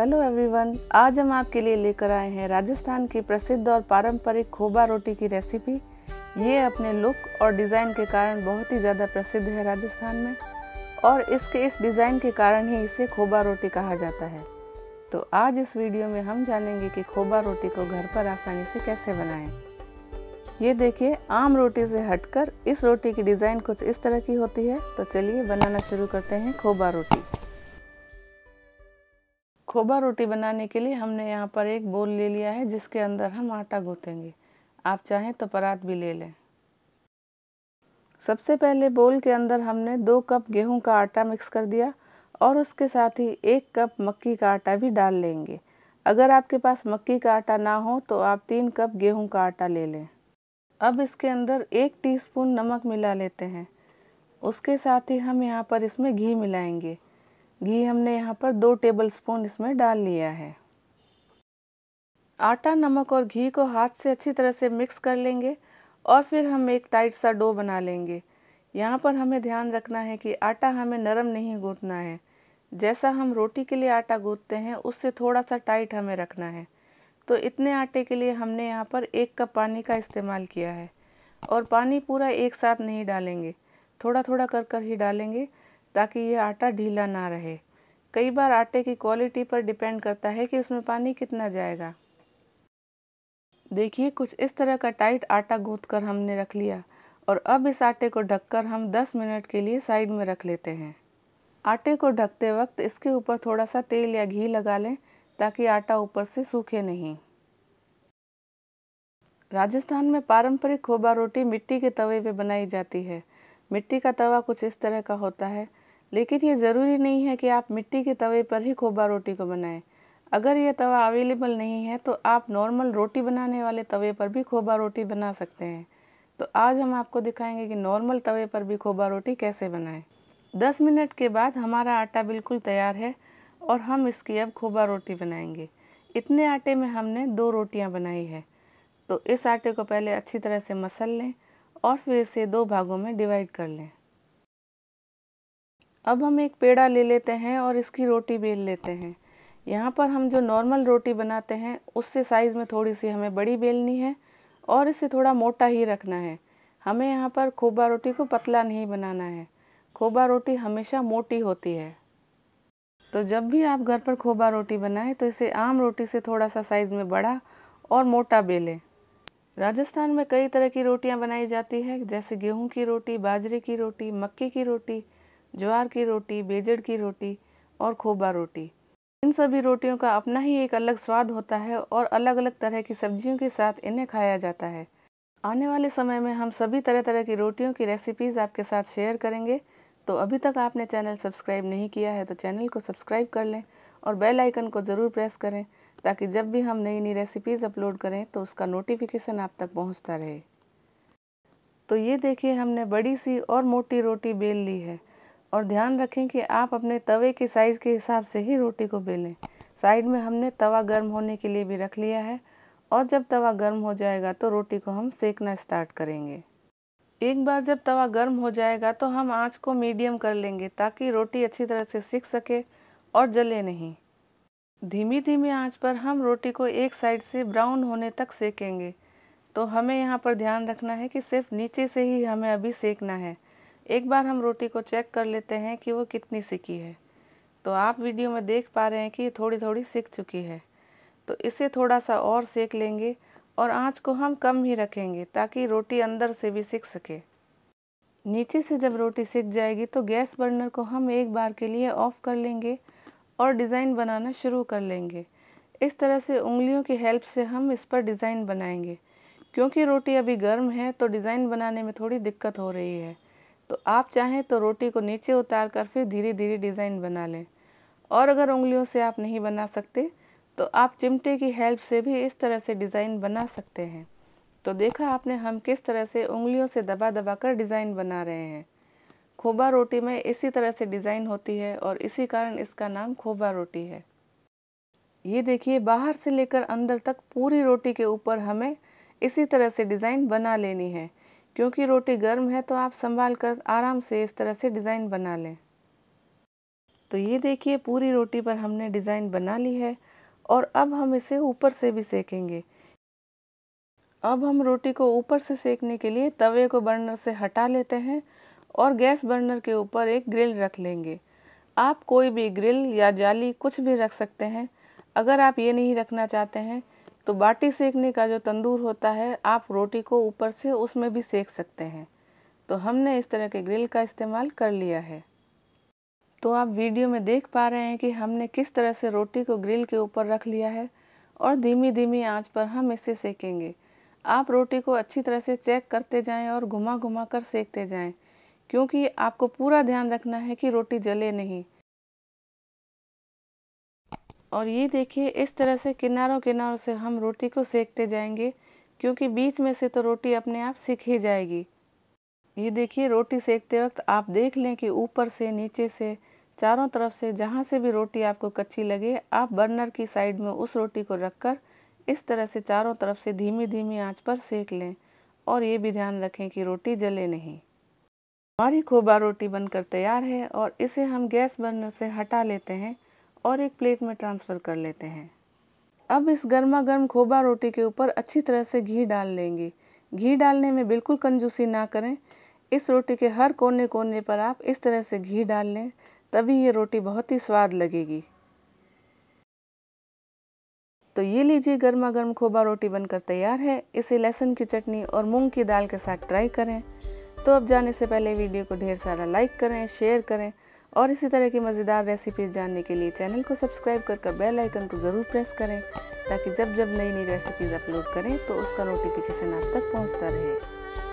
hello everyone आज हम आपके लिए लेकर आए हैं राजस्थान की प्रसिद्ध और पारंपरिक खोबा रोटी की रेसिपी ये अपने लुक और डिज़ाइन के कारण बहुत ही ज़्यादा प्रसिद्ध है राजस्थान में और इसके इस डिज़ाइन के कारण ही इसे खोबा रोटी कहा जाता है तो आज इस वीडियो में हम जानेंगे कि खोबा रोटी को घर पर आसानी से कैसे बनाएं ये देखिए आम रोटी से हटकर इस रोटी की डिज़ाइन कुछ इस तरह की होती है तो चलिए बनाना शुरू करते हैं खोबा रोटी खोबा रोटी बनाने के लिए हमने यहाँ पर एक बोल ले लिया है जिसके अंदर हम आटा गूँथेंगे आप चाहें तो परात भी ले लें सबसे पहले बोल के अंदर हमने दो कप गेहूं का आटा मिक्स कर दिया और उसके साथ ही एक कप मक्की का आटा भी डाल लेंगे अगर आपके पास मक्की का आटा ना हो तो आप तीन कप गेहूं का आटा ले लें अब इसके अंदर एक टीस्पून नमक मिला लेते हैं उसके साथ ही हम यहाँ पर इसमें घी मिलाएंगे घी हमने यहाँ पर दो टेबलस्पून इसमें डाल लिया है आटा नमक और घी को हाथ से अच्छी तरह से मिक्स कर लेंगे और फिर हम एक टाइट सा डो बना लेंगे यहाँ पर हमें ध्यान रखना है कि आटा हमें नरम नहीं गूंथना है जैसा हम रोटी के लिए आटा गूंथते हैं उससे थोड़ा सा टाइट हमें रखना है तो इतने आटे के लिए हमने यहाँ पर एक कप पानी का इस्तेमाल किया है और पानी पूरा एक साथ नहीं डालेंगे थोड़ा थोड़ा कर कर ही डालेंगे ताकि ये आटा ढीला ना रहे कई बार आटे की क्वालिटी पर डिपेंड करता है कि उसमें पानी कितना जाएगा देखिए कुछ इस तरह का टाइट आटा गूंथ कर हमने रख लिया और अब इस आटे को ढककर हम 10 मिनट के लिए साइड में रख लेते हैं आटे को ढकते वक्त इसके ऊपर थोड़ा सा तेल या घी लगा लें ताकि आटा ऊपर से सूखे नहीं राजस्थान में पारंपरिक खोबा रोटी मिट्टी के तवे पे बनाई जाती है मिट्टी का तवा कुछ इस तरह का होता है लेकिन ये ज़रूरी नहीं है कि आप मिट्टी के तवे पर ही खोबा रोटी को बनाएं अगर यह तवा अवेलेबल नहीं है तो आप नॉर्मल रोटी बनाने वाले तवे पर भी खोबा रोटी बना सकते हैं तो आज हम आपको दिखाएंगे कि नॉर्मल तवे पर भी खोबा रोटी कैसे बनाएं दस मिनट के बाद हमारा आटा बिल्कुल तैयार है और हम इसकी अब खोबा रोटी बनाएंगे इतने आटे में हमने दो रोटियां बनाई है तो इस आटे को पहले अच्छी तरह से मसल लें और फिर इसे दो भागों में डिवाइड कर लें अब हम एक पेड़ा ले लेते हैं और इसकी रोटी बेल लेते हैं यहाँ पर हम जो नॉर्मल रोटी बनाते हैं उससे साइज़ में थोड़ी सी हमें बड़ी बेलनी है और इसे थोड़ा मोटा ही रखना है हमें यहाँ पर खोबा रोटी को पतला नहीं बनाना है खोबा रोटी हमेशा मोटी होती है तो जब भी आप घर पर खोबा रोटी बनाएं तो इसे आम रोटी से थोड़ा सा साइज़ में बड़ा और मोटा बेलें राजस्थान में कई तरह की रोटियां बनाई जाती है जैसे गेहूं की रोटी बाजरे की रोटी मक्के की रोटी ज्वार की रोटी बेजड़ की रोटी और खोबा रोटी इन सभी रोटियों का अपना ही एक अलग स्वाद होता है और अलग अलग तरह की सब्जियों के साथ इन्हें खाया जाता है आने वाले समय में हम सभी तरह तरह की रोटियों की रेसिपीज़ आपके साथ शेयर करेंगे तो अभी तक आपने चैनल सब्सक्राइब नहीं किया है तो चैनल को सब्सक्राइब कर लें और बेल आइकन को ज़रूर प्रेस करें ताकि जब भी हम नई नई रेसिपीज़ अपलोड करें तो उसका नोटिफिकेशन आप तक पहुंचता रहे तो ये देखिए हमने बड़ी सी और मोटी रोटी बेल ली है और ध्यान रखें कि आप अपने तवे के साइज़ के हिसाब से ही रोटी को बेलें साइड में हमने तवा गर्म होने के लिए भी रख लिया है और जब तवा गर्म हो जाएगा तो रोटी को हम सेकना स्टार्ट करेंगे एक बार जब तवा गर्म हो जाएगा तो हम आंच को मीडियम कर लेंगे ताकि रोटी अच्छी तरह से सीख सके और जले नहीं धीमी धीमी आंच पर हम रोटी को एक साइड से ब्राउन होने तक सेकेंगे तो हमें यहाँ पर ध्यान रखना है कि सिर्फ नीचे से ही हमें अभी सेकना है एक बार हम रोटी को चेक कर लेते हैं कि वो कितनी सिकी है तो आप वीडियो में देख पा रहे हैं कि ये थोड़ी थोड़ी सिक चुकी है तो इसे थोड़ा सा और सेक लेंगे और आँच को हम कम ही रखेंगे ताकि रोटी अंदर से भी सिक सके नीचे से जब रोटी सिक जाएगी तो गैस बर्नर को हम एक बार के लिए ऑफ़ कर लेंगे और डिज़ाइन बनाना शुरू कर लेंगे इस तरह से उंगलियों की हेल्प से हम इस पर डिज़ाइन बनाएंगे क्योंकि रोटी अभी गर्म है तो डिज़ाइन बनाने में थोड़ी दिक्कत हो रही है तो आप चाहें तो रोटी को नीचे उतार कर फिर धीरे धीरे डिज़ाइन बना लें और अगर उंगलियों से आप नहीं बना सकते तो आप चिमटे की हेल्प से भी इस तरह से डिज़ाइन बना सकते हैं तो देखा आपने हम किस तरह से उंगलियों से दबा दबा कर डिज़ाइन बना रहे हैं खोबा रोटी में इसी तरह से डिज़ाइन होती है और इसी कारण इसका नाम खोबा रोटी है ये देखिए बाहर से लेकर अंदर तक पूरी रोटी के ऊपर हमें इसी तरह से डिज़ाइन बना लेनी है क्योंकि रोटी गर्म है तो आप संभाल कर आराम से इस तरह से डिज़ाइन बना लें तो ये देखिए पूरी रोटी पर हमने डिज़ाइन बना ली है और अब हम इसे ऊपर से भी सेकेंगे अब हम रोटी को ऊपर से सेकने के लिए तवे को बर्नर से हटा लेते हैं और गैस बर्नर के ऊपर एक ग्रिल रख लेंगे आप कोई भी ग्रिल या जाली कुछ भी रख सकते हैं अगर आप ये नहीं रखना चाहते हैं तो बाटी सेकने का जो तंदूर होता है आप रोटी को ऊपर से उसमें भी सेक सकते हैं तो हमने इस तरह के ग्रिल का इस्तेमाल कर लिया है तो आप वीडियो में देख पा रहे हैं कि हमने किस तरह से रोटी को ग्रिल के ऊपर रख लिया है और धीमी धीमी आंच पर हम इसे सेकेंगे आप रोटी को अच्छी तरह से चेक करते जाएं और घुमा घुमा कर सेकते जाएं क्योंकि आपको पूरा ध्यान रखना है कि रोटी जले नहीं और ये देखिए इस तरह से किनारों किनारों से हम रोटी को सेकते जाएंगे क्योंकि बीच में से तो रोटी अपने आप सीख ही जाएगी ये देखिए रोटी सेकते वक्त आप देख लें कि ऊपर से नीचे से चारों तरफ से जहाँ से भी रोटी आपको कच्ची लगे आप बर्नर की साइड में उस रोटी को रखकर इस तरह से चारों तरफ से धीमी धीमी आंच पर सेक लें और ये भी ध्यान रखें कि रोटी जले नहीं हमारी खोबा रोटी बनकर तैयार है और इसे हम गैस बर्नर से हटा लेते हैं और एक प्लेट में ट्रांसफ़र कर लेते हैं अब इस गर्मा गर्म खोबा रोटी के ऊपर अच्छी तरह से घी डाल लेंगे घी डालने में बिल्कुल कंजूसी ना करें इस रोटी के हर कोने कोने पर आप इस तरह से घी डाल लें तभी ये रोटी बहुत ही स्वाद लगेगी तो ये लीजिए गर्मा गर्म खोबा रोटी बनकर तैयार है इसे लहसुन की चटनी और मूंग की दाल के साथ ट्राई करें तो अब जाने से पहले वीडियो को ढेर सारा लाइक करें शेयर करें और इसी तरह की मज़ेदार रेसिपीज जानने के लिए चैनल को सब्सक्राइब कर कर बेल आइकन को ज़रूर प्रेस करें ताकि जब जब नई नई रेसिपीज़ अपलोड करें तो उसका नोटिफिकेशन आप तक पहुंचता रहे